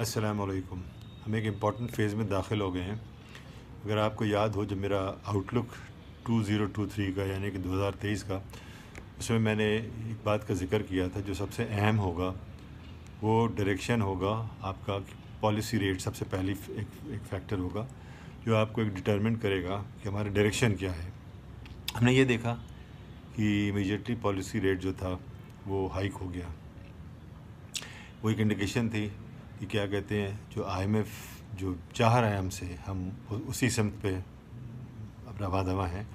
असलकुम हम एक इम्पॉर्टेंट फ़ेज़ में दाखिल हो गए हैं अगर आपको याद हो जब मेरा आउटलुक 2023 का यानी कि 2023 का उसमें मैंने एक बात का जिक्र किया था जो सबसे अहम होगा वो डायरेक्शन होगा आपका पॉलिसी रेट सबसे पहली एक एक फैक्टर होगा जो आपको एक डिटर्मिन करेगा कि हमारा डायरेक्शन क्या है हमने ये देखा कि इमीजिएटली पॉलिसी रेट जो था वो हाइक हो गया वो एक इंडिकेशन थी कि क्या कहते हैं जो आई जो चाह रहा है हमसे हम उसी समय पे अपना वादवा हैं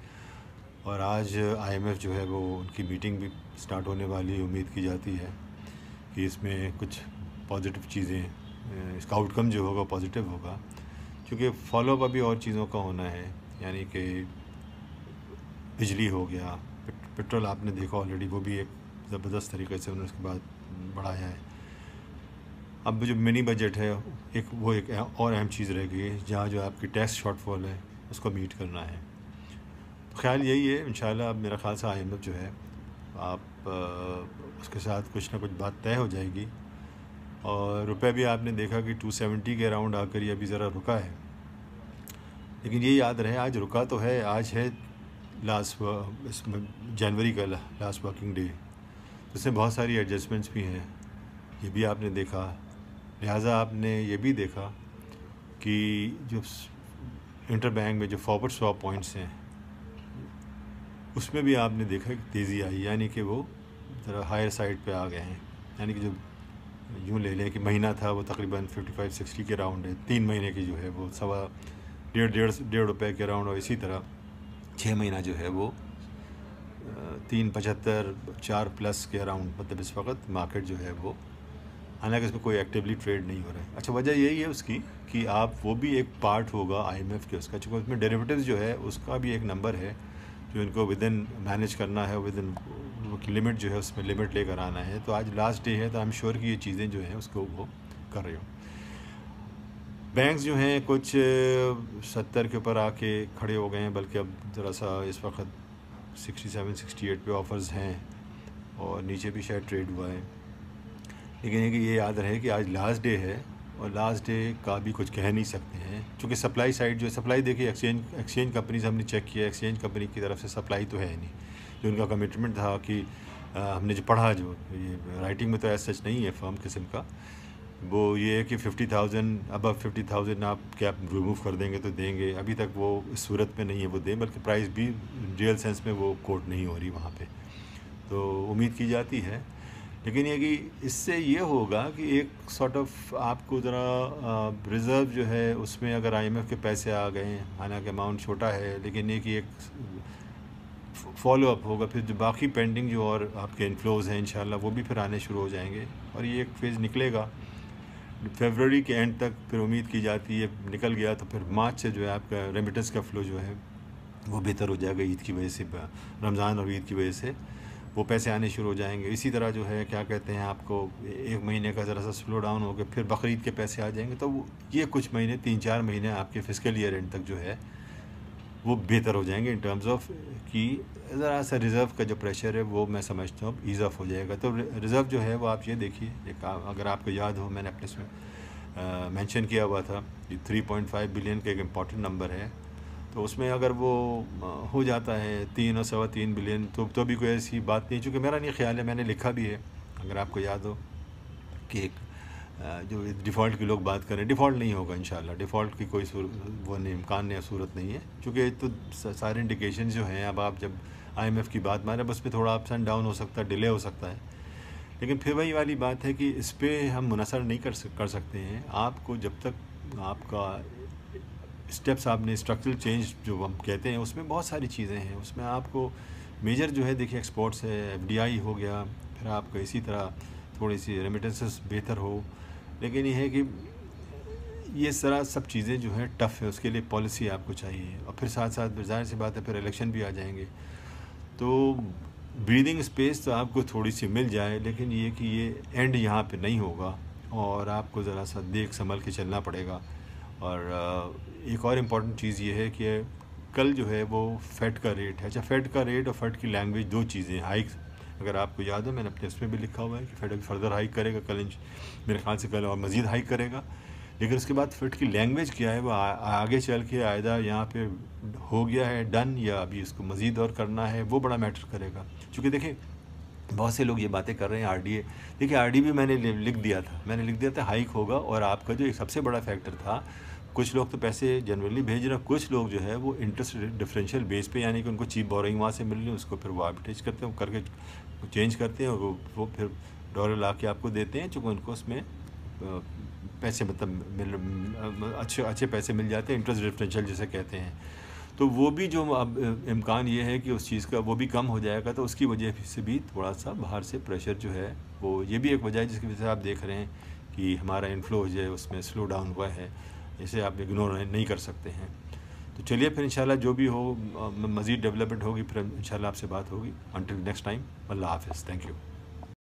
और आज आईएमएफ जो है वो उनकी मीटिंग भी स्टार्ट होने वाली उम्मीद की जाती है कि इसमें कुछ पॉजिटिव चीज़ें इसका आउटकम जो होगा पॉजिटिव होगा क्योंकि फॉलोअप अभी और चीज़ों का होना है यानी कि बिजली हो गया पेट्रोल आपने देखा ऑलरेडी वो भी एक ज़बरदस्त तरीके से उन्होंने उसके बाद बढ़ाया है अब जो मिनी बजट है एक वो एक और अहम चीज़ रह गई है जहाँ जो आपकी टैक्स शॉर्टफॉल है उसको मीट करना है तो ख्याल यही है इन अब मेरा ख्याल से आई जो है आप उसके साथ कुछ ना कुछ बात तय हो जाएगी और रुपये भी आपने देखा कि 270 के अराउंड आकर ये अभी ज़रा रुका है लेकिन ये याद रहे आज रुका तो है आज है लास्ट इसमें जनवरी का लास्ट वर्किंग डे इसमें बहुत सारी एडजस्टमेंट्स भी हैं ये भी आपने देखा लिहाजा आपने ये भी देखा कि जो इंटर बैंक में जो फॉरवर्ड स्वाप पॉइंट्स हैं उसमें भी आपने देखा कि तेज़ी आई यानी कि वो ज़रा हायर साइड पे आ गए हैं यानी कि जो यूँ ले लें कि महीना था वो तकरीबन 55 60 के राउंड है तीन महीने की जो है वो सवा डेढ़ डेढ़ डेढ़ रुपये के राउंड और इसी तरह छः महीना जो है वो तीन पचहत्तर चार प्लस के अराउंड मतलब इस वक्त मार्केट जो है वो हालांकि इसमें कोई एक्टिवली ट्रेड नहीं हो रहा है अच्छा वजह यही है उसकी कि आप वो भी एक पार्ट होगा आईएमएफ के उसका चूँकि उसमें डेरिवेटिव्स जो है उसका भी एक नंबर है जो इनको विद इन मैनेज करना है विद इन लिमिट जो है उसमें लिमिट लेकर आना है तो आज लास्ट डे है तो आई एम श्योर कि ये चीज़ें जो हैं उसको वो कर रहे हो बैंक्स जो हैं कुछ सत्तर के ऊपर आके खड़े हो गए हैं बल्कि अब ज़रा सा इस वक्त सिक्सटी सेवन सिक्सटी एट पे ऑफर्स हैं और नीचे भी शायद ट्रेड हुआ है लेकिन ये ये याद रहे कि आज लास्ट डे है और लास्ट डे का भी कुछ कह नहीं सकते हैं क्योंकि सप्लाई साइड जो है सप्लाई देखिए एक्सचेंज एक्सचेंज कंपनीज हमने चेक किया एक्सचेंज कंपनी की तरफ से सप्लाई तो है नहीं जो उनका कमिटमेंट था कि आ, हमने जो पढ़ा जो ये राइटिंग में तो ऐसा सच नहीं है फर्म किस्म का वो ये है कि फिफ्टी थाउजेंड अब अब फिफ्टी थाउजेंड आप कैप रिमूव कर देंगे तो देंगे अभी तक वो इस सूरत में नहीं है वो दें बल्कि प्राइस भी रियल सेंस में वो कोट नहीं हो रही वहाँ पर तो उम्मीद की जाती है लेकिन ये कि इससे ये होगा कि एक सॉर्ट ऑफ आपको ज़रा रिज़र्व जो है उसमें अगर आईएमएफ के पैसे आ गए हालांकि अमाउंट छोटा है लेकिन ये कि एक फॉलो अप होगा फिर जो बाकी पेंडिंग जो और आपके इनफ्लोज हैं इन वो भी फिर आने शुरू हो जाएंगे और ये एक फेज़ निकलेगा फेबररी के एंड तक फिर उम्मीद की जाती है निकल गया तो फिर मार्च से जो है आपका रेमिटेंस का फ़्लो जो है वो बेहतर हो जाएगा ईद की वजह से रमज़ान और ईद की वजह से वो पैसे आने शुरू हो जाएंगे इसी तरह जो है क्या कहते हैं आपको एक महीने का ज़रा सा स्लो डाउन हो गया फिर बकरीद के पैसे आ जाएंगे तो ये कुछ महीने तीन चार महीने आपके फिजिकल ईयर एंड तक जो है वो बेहतर हो जाएंगे इन टर्म्स ऑफ कि ज़रा सा रिज़र्व का जो प्रेशर है वो मैं समझता हूँ ईज़ ऑफ हो जाएगा तो रिज़र्व जो है वो आप ये देखिए एक अगर आपको याद हो मैंने अपने इसमें मैंशन किया हुआ था कि फाइव बिलियन का एक इम्पॉर्टेंट नंबर है तो उसमें अगर वो हो जाता है तीन और सवा तीन बिलियन तो तो भी कोई ऐसी बात नहीं चूँकि मेरा नहीं ख्याल है मैंने लिखा भी है अगर आपको याद हो कि एक जो डिफ़ॉल्ट की लोग बात करें डिफ़ॉल्ट नहीं होगा इन डिफ़ॉल्ट की कोई वो नहीं इम्कान या सूरत नहीं है चूँकि तो सारे इंडिकेशन जो हैं अब आप जब आई की बात मारें बस पर थोड़ा अप्स एंड डाउन हो सकता है डिले हो सकता है लेकिन फिर वही वाली बात है कि इस पर हम मुनसर नहीं कर कर सकते हैं आपको जब तक आपका स्टेप्स आपने स्ट्रक्चरल चेंज जो हम कहते हैं उसमें बहुत सारी चीज़ें हैं उसमें आपको मेजर जो है देखिए एक्सपोर्ट्स है एफ हो गया फिर आपको इसी तरह थोड़ी सी रेमिटेंसेस बेहतर हो लेकिन यह है कि ये सारा सब चीज़ें जो है टफ़ है उसके लिए पॉलिसी आपको चाहिए और फिर साथ साथ जाहिर सी बात है फिर इलेक्शन भी आ जाएंगे तो ब्रीदिंग स्पेस तो आपको थोड़ी सी मिल जाए लेकिन ये कि ये एंड यहाँ पे नहीं होगा और आपको ज़रा सा देख संभल के चलना पड़ेगा और एक और इम्पॉर्टेंट चीज़ ये है कि कल जो है वो फेड का रेट है अच्छा फेड का रेट और फेड की लैंग्वेज दो चीज़ें हाइक अगर आपको याद है मैंने अपने इसमें भी लिखा हुआ है कि फेड अभी फर्दर हाइक करेगा कल मेरे ख्याल से कल और मज़ीद हाइक करेगा लेकिन उसके बाद फेड की लैंग्वेज क्या है वो आ, आगे चल के आयदा यहाँ पे हो गया है डन या अभी इसको मज़ीद और करना है वो बड़ा मैटर करेगा चूँकि देखिए बहुत से लोग ये बातें कर रहे हैं आर डी ए देखिए आर डी भी मैंने लिख दिया था मैंने लिख दिया था हाइक होगा और आपका जो सबसे बड़ा फैक्टर था कुछ लोग तो पैसे जनरली भेज रहे हैं कुछ लोग जो है वो इंटरेस्ट डिफरेंशियल बेस पे यानी कि उनको चीप बोरिंग वहाँ से मिल रही है उसको फिर वो आर्बिटेज करते हैं करके चेंज करते हैं और वो, वो फिर डॉलर ला के आपको देते हैं चूँकि उनको उसमें पैसे मतलब मिल अच्छे अच्छे पैसे मिल जाते हैं इंटरेस्ट डिफरेंशियल जैसे कहते हैं तो वो भी जो अब इम्कान ये है कि उस चीज़ का वो भी कम हो जाएगा तो उसकी वजह से भी थोड़ा सा बाहर से प्रेशर जो है वो ये भी एक वजह है जिसकी वजह से आप देख रहे हैं कि हमारा इन्फ्लो जो है उसमें स्लो डाउन हुआ है इसे आप इग्नोर नहीं कर सकते हैं तो चलिए फिर इंशाल्लाह जो भी हो मज़ीद डेवलपमेंट होगी फिर इंशाल्लाह आपसे बात होगी अंटिल नेक्स्ट टाइम अल्लाह हाफिज़ थैंक यू